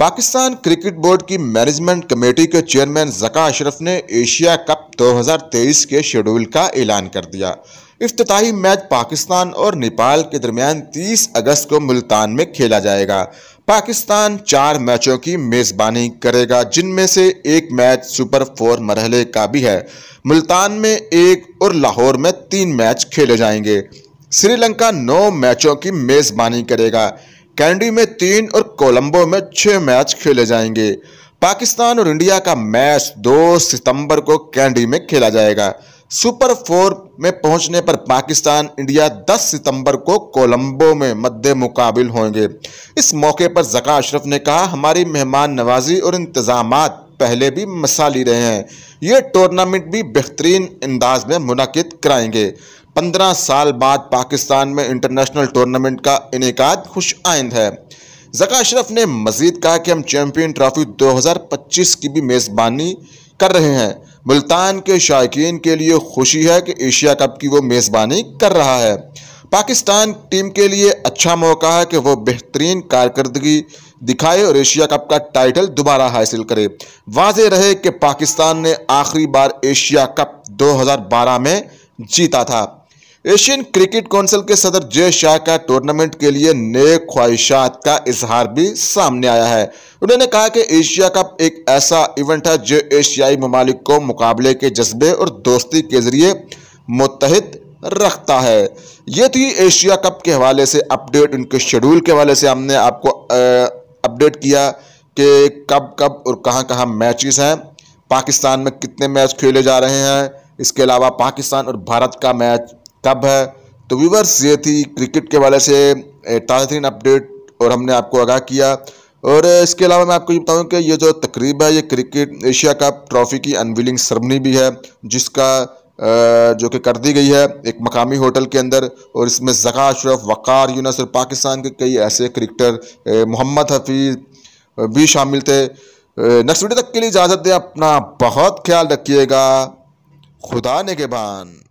Pakistan cricket board की management committee के chairman Zaka Ashraf ने एशिया कप 2023 के शेड्यूल का ऐलान कर दिया इफ्ताही मैच पाकिस्तान और नेपाल के दरमियान 30 अगस्त को मुल्तान में खेला जाएगा पाकिस्तान चार मैचों की मेज़बानी करेगा जिनमें से एक मैच सुपर फोर मरहले का भी है मुल्तान में एक और लाहौर में तीन मैच खेले जाएंगे श्रीलंका नौ मैचों की मेज़बानी करेगा कैंडी में तीन और कोलंबो में छह मैच खेले जाएंगे पाकिस्तान और इंडिया का मैच 2 सितंबर को कैंडी में खेला जाएगा सुपर फोर में पहुंचने पर पाकिस्तान इंडिया 10 सितंबर को कोलंबो में मध्य मुकाबिल होंगे इस मौके पर जका अशरफ ने कहा हमारी मेहमान नवाजी और इंतजाम पहले भी मिसाली रहे हैं ये टूर्नामेंट भी बेहतरीन अंदाज में मुनद कराएंगे पंद्रह साल बाद पाकिस्तान में इंटरनेशनल टूर्नामेंट का इनका खुश आइंद है जका अशरफ ने मजीद कहा कि हम चैम्पियन ट्रॉफी 2025 की भी मेज़बानी कर रहे हैं मुल्तान के शायकीन के लिए खुशी है कि एशिया कप की वो मेज़बानी कर रहा है पाकिस्तान टीम के लिए अच्छा मौका है कि वो बेहतरीन कारकर्दगी दिखाए और एशिया कप का टाइटल दोबारा हासिल करे वाज रहे कि पाकिस्तान ने आखिरी बार एशिया कप 2012 में जीता था एशियन क्रिकेट काउंसिल के सदर जय शाह का टूर्नामेंट के लिए नए ख्वाहिशात का इजहार भी सामने आया है उन्होंने कहा कि एशिया कप एक ऐसा इवेंट है जो एशियाई ममालिक को मुकाबले के जज्बे और दोस्ती के जरिए मुतहद रखता है ये थी तो एशिया कप के हवाले से अपडेट उनके शेड्यूल के हवाले से हमने आपको अपडेट किया कि कब कब और कहाँ कहाँ मैचेस हैं पाकिस्तान में कितने मैच खेले जा रहे हैं इसके अलावा पाकिस्तान और भारत का मैच कब है तो व्यूवर्स ये थी क्रिकेट के वाले से ताज़ा अपडेट और हमने आपको आगाह किया और इसके अलावा मैं आपको ये बताऊं कि ये जो तकरीब है ये क्रिकेट एशिया कप ट्रॉफ़ी की अनविलिंग सरमनी भी है जिसका जो कि कर दी गई है एक मकामी होटल के अंदर और इसमें जका अशरफ वक़ार यूनस और पाकिस्तान के कई ऐसे क्रिकेटर मोहम्मद हफीज़ भी शामिल थे नेक्स्ट वीडियो तक के लिए इजाज़त दें अपना बहुत ख्याल रखिएगा खुदा ने के बान